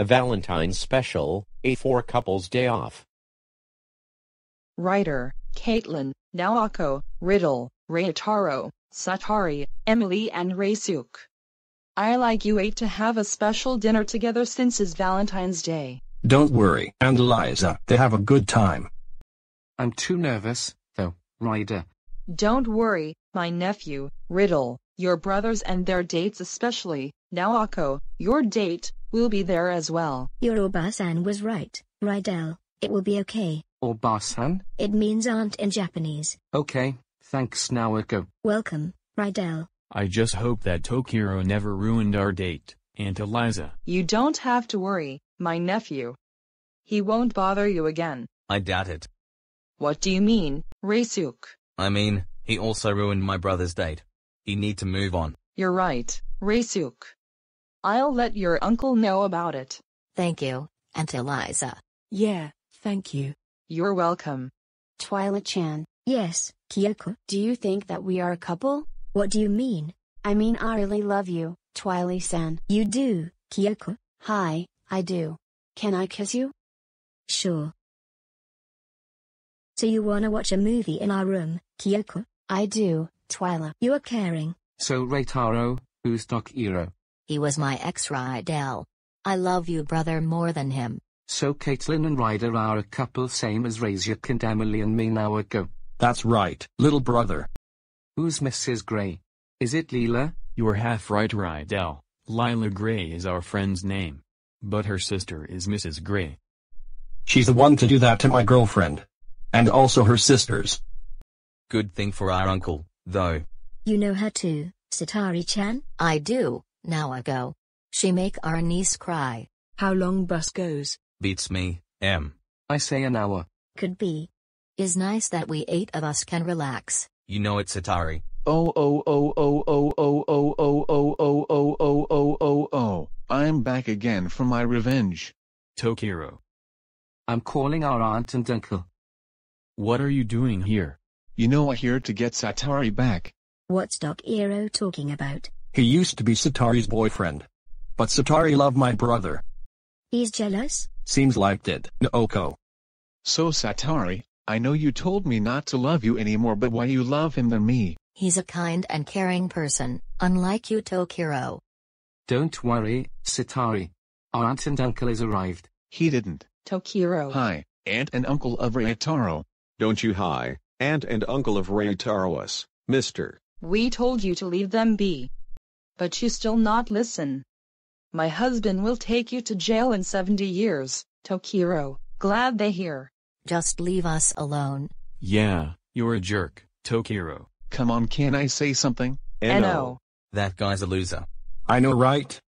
A Valentine's Special, A Four Couples Day Off. Writer, Caitlin, Naoko, Riddle, Raytaro, Satari, Emily and Raysuk. I like you eight to have a special dinner together since it's Valentine's Day. Don't worry, and Eliza, they have a good time. I'm too nervous, though, Ryder. Don't worry, my nephew, Riddle, your brothers and their dates especially, now Akko, your date, will be there as well. Your Obasan was right, Rydell. It will be okay. Obasan? It means aunt in Japanese. Okay, thanks Akko. Welcome, Rydell. I just hope that Tokiro never ruined our date, Aunt Eliza. You don't have to worry, my nephew. He won't bother you again. I doubt it. What do you mean, Reisuk? I mean, he also ruined my brother's date. He need to move on. You're right, Reisuk. I'll let your uncle know about it. Thank you, Aunt Eliza. Yeah, thank you. You're welcome. Twyla Chan. Yes, Kyoko. Do you think that we are a couple? What do you mean? I mean, I really love you, Twyla san. You do, Kyoko. Hi, I do. Can I kiss you? Sure. So you wanna watch a movie in our room, Kyoko? I do, Twyla. You are caring. So Reitaro, Doc Ero? He was my ex Rydell. I love you brother more than him. So Caitlin and Ryder are a couple same as Razia, and Emily and me now ago. That's right, little brother. Who's Mrs. Gray? Is it Leela? You're half right Rydell. Lila Gray is our friend's name. But her sister is Mrs. Gray. She's the one to do that to my girlfriend. And also her sisters. Good thing for our uncle, though. You know her too, Sitari-chan? I do. Now ago, She make our niece cry. How long bus goes? Beats me, M. I say an hour. Could be. Is nice that we eight of us can relax. You know it's Atari. Oh oh oh oh oh oh oh oh oh oh oh oh oh oh oh. I'm back again for my revenge. Tokiro. I'm calling our aunt and uncle. What are you doing here? You know I are here to get Satari back. What's Doc Ero talking about? He used to be Satari's boyfriend. But Satari loved my brother. He's jealous? Seems like it, Naoko. So Satari, I know you told me not to love you anymore but why you love him than me? He's a kind and caring person, unlike you Tokiro. Don't worry, Satari. Our aunt and uncle has arrived. He didn't. Tokiro. Hi, aunt and uncle of Reitaro. Don't you hi, aunt and uncle of Us, mister. We told you to leave them be but you still not listen. My husband will take you to jail in 70 years, Tokiro, glad they hear. Just leave us alone. Yeah, you're a jerk, Tokiro. Come on, can I say something? No. That guy's a loser. I know, right?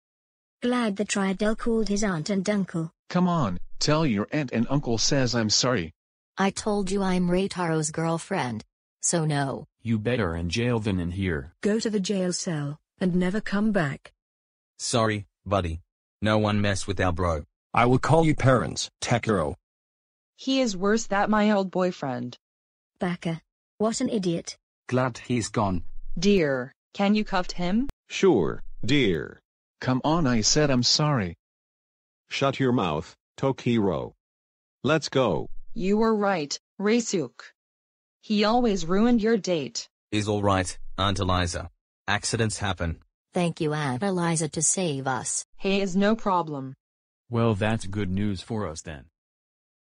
Glad the Triadel called his aunt and uncle. Come on, tell your aunt and uncle says I'm sorry. I told you I'm Raytaro's girlfriend. So no. You better in jail than in here. Go to the jail cell and never come back. Sorry, buddy. No one mess with our bro. I will call you parents, Takuro. He is worse than my old boyfriend. Baka. What an idiot. Glad he's gone. Dear, can you cuff him? Sure, dear. Come on I said I'm sorry. Shut your mouth, Tokiro. Let's go. You were right, Reisuk. He always ruined your date. Is alright, Aunt Eliza. Accidents happen. Thank you Aunt Eliza to save us. Hey is no problem. Well that's good news for us then.